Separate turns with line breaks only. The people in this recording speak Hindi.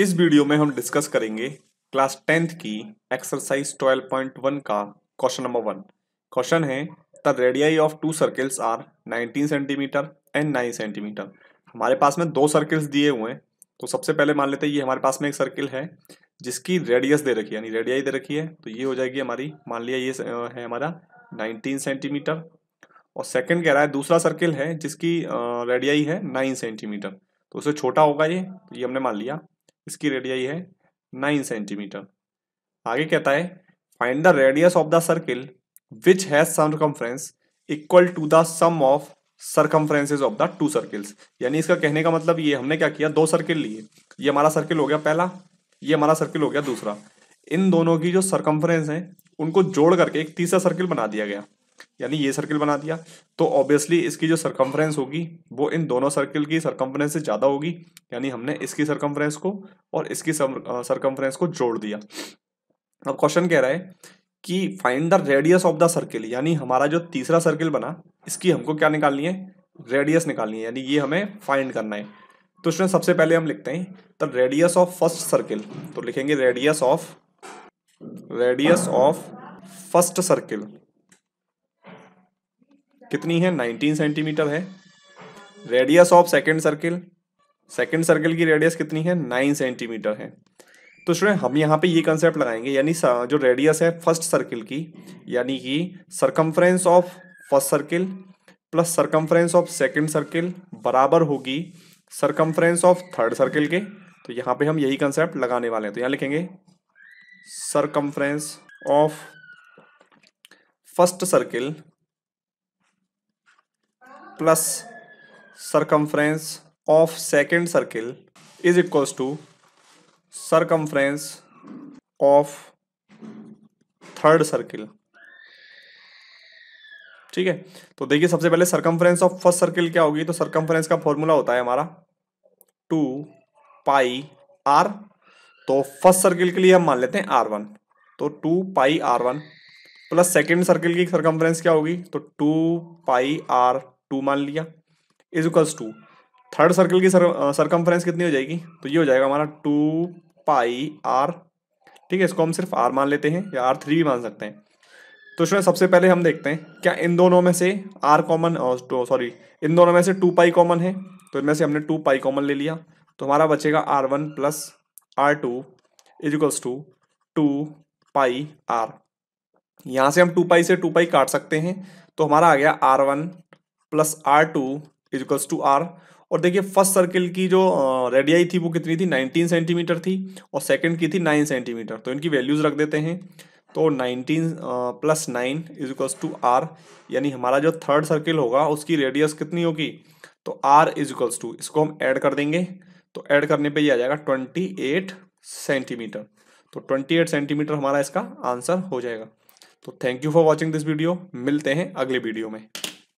इस वीडियो में हम डिस्कस करेंगे क्लास टेंथ की एक्सरसाइज 12.1 का क्वेश्चन नंबर वन क्वेश्चन है the radii of two circles are 19 centimetre and 9 centimetre हमारे पास में दो सर्किल्स दिए हुए हैं तो सबसे पहले मान लेते हैं ये हमारे पास में एक सर्किल है जिसकी रेडियस दे रखी है यानी रेडियाई दे रखी है तो ये हो जाएगी हमारी मान लिया ये है हमारा नाइनटीन सेंटीमीटर और सेकेंड कह रहा है दूसरा सर्किल है जिसकी रेडियाई है नाइन सेंटीमीटर तो उससे छोटा होगा ये तो ये हमने मान लिया इसकी रेडियाई है नाइन सेंटीमीटर आगे कहता है find the radius of the circle which has circumference equal to the sum of circumferences of the two circles यानी इसका कहने का मतलब ये हमने क्या किया दो सर्किल लिए ये हमारा सर्किल हो गया पहला ये हमारा सर्किल हो गया दूसरा इन दोनों की जो सर्कम्फ्रेंस है उनको जोड़ करके एक तीसरा सर्किल बना दिया गया यानी ये सर्किल बना दिया तो ऑब्वियसली इसकी जो सरकमफ्रेंस होगी वो इन दोनों सर्किल की सरकमफ्रेंस से ज़्यादा होगी यानी हमने इसकी सरकमफ्रेंस को और इसकी सरकमफ्रेंस को जोड़ दिया अब क्वेश्चन कह रहा है कि find the radius of the circle यानी हमारा जो तीसरा सर्किल बना इसकी हमको क्या निकालनी है रेडियस निकालनी है यानी ये हमें फाइंड करना है तो उसमें सबसे पहले हम लिखते हैं the radius of first circle तो लिखेंगे radius of radius of first circle कितनी है 19 सेंटीमीटर है radius of second circle second circle की रेडियस कितनी है 9 सेंटीमीटर है तो स्टूडेंट हम यहाँ पे ये कंसेप्ट लगाएंगे यानी जो रेडियस है फर्स्ट सर्किल की यानी कि circumference of first circle plus circumference of second circle बराबर होगी सरकमफ्रेंस ऑफ थर्ड सर्किल के तो यहाँ पे हम यही कंसेप्ट लगाने वाले हैं तो यहाँ लिखेंगे circumference of first circle plus circumference of second circle is equals to circumference of third circle ठीक है तो देखिए सबसे पहले सरकमफ्रेंस ऑफ फर्स्ट सर्किल क्या होगी तो सरकमफ्रेंस का फॉर्मूला होता है हमारा टू पाई आर तो फर्स्ट सर्किल के लिए हम मान लेते हैं आर वन तो two pi r one plus second circle की सरकमफ्रेंस क्या होगी तो टू पाई आर टू मान लिया is equals to third circle की सर, सरकमफ्रेंस कितनी हो जाएगी तो ये हो जाएगा हमारा टू पाई आर ठीक है इसको हम सिर्फ आर मान लेते हैं या आर थ्री भी मान सकते हैं तो इसमें सबसे पहले हम देखते हैं क्या इन दोनों में से आर कॉमन तो सॉरी इन दोनों में से टू पाई कॉमन है तो इनमें से हमने टू पाई कॉमन ले लिया तो हमारा बचेगा r one plus r two is equals to two pi r यहाँ से हम टू पाई से टू पाई काट सकते हैं तो हमारा आ गया r one plus r two is equals to r और देखिए फर्स्ट सर्किल की जो रेडियाई थी वो कितनी थी 19 सेंटीमीटर थी और सेकंड की थी 9 सेंटीमीटर तो इनकी वैल्यूज़ रख देते हैं तो 19 plus nine is equals to r यानी हमारा जो थर्ड सर्किल होगा उसकी रेडियस कितनी होगी तो आर इजिकल्स टू इसको हम ऐड कर देंगे तो ऐड करने पे ये आ जाएगा 28 सेंटीमीटर तो 28 सेंटीमीटर हमारा इसका आंसर हो जाएगा तो thank you for watching this video मिलते हैं अगले वीडियो में